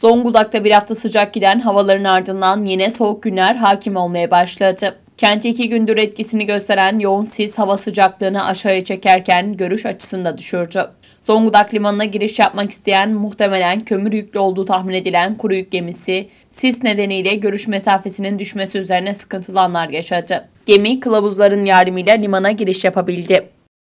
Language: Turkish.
Zonguldak'ta bir hafta sıcak giden havaların ardından yine soğuk günler hakim olmaya başladı. Kenti iki gündür etkisini gösteren yoğun sis hava sıcaklığını aşağıya çekerken görüş açısında düşürdü. Zonguldak limanına giriş yapmak isteyen muhtemelen kömür yüklü olduğu tahmin edilen kuru yük gemisi sis nedeniyle görüş mesafesinin düşmesi üzerine sıkıntılı anlar yaşadı. Gemi kılavuzların yardımıyla limana giriş yapabildi.